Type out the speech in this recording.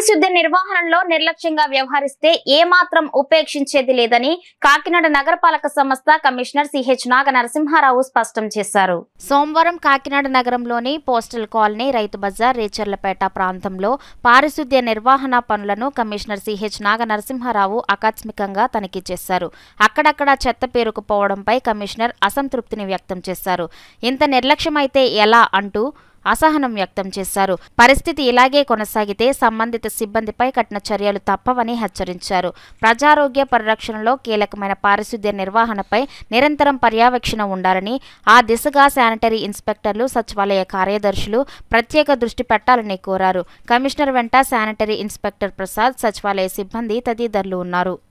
పారిశుద్ధ్య నిర్వహణలో నిర్లక్ష్యంగా వ్యవహరిస్తే ఏమాత్రం ఉపేక్షించేది లేదని కాకినాడ నగరపాలక సంస్థ కమిషనర్ సిహెచ్ నాగ నరసింహారావు స్పష్టం చేశారు సోమవారం కాకినాడ నగరంలోని పోస్టల్ కాలనీ రైతు బజార్ రేచర్లపేట ప్రాంతంలో పారిశుద్ధ్య నిర్వహణ పనులను కమిషనర్ సిహెచ్ నాగ నరసింహారావు ఆకస్మికంగా తనిఖీ చేశారు అక్కడక్కడ చెత్త పేరుకుపోవడంపై కమిషనర్ అసంతృప్తిని వ్యక్తం చేశారు ఇంత నిర్లక్ష్యమైతే ఎలా అంటూ అసహనం వ్యక్తం చేశారు పరిస్థితి ఇలాగే కొనసాగితే సంబంధిత సిబ్బందిపై కఠిన చర్యలు తప్పవని హెచ్చరించారు ప్రజారోగ్య పరిరక్షణలో కీలకమైన పారిశుద్ధ్య నిర్వహణపై నిరంతరం పర్యవేక్షణ ఉండాలని ఆ దిశగా శానిటరీ ఇన్స్పెక్టర్లు సచివాలయ కార్యదర్శులు ప్రత్యేక దృష్టి పెట్టాలని కోరారు కమిషనర్ వెంట శానిటరీ ఇన్స్పెక్టర్ ప్రసాద్ సచివాలయ సిబ్బంది తదితరులు ఉన్నారు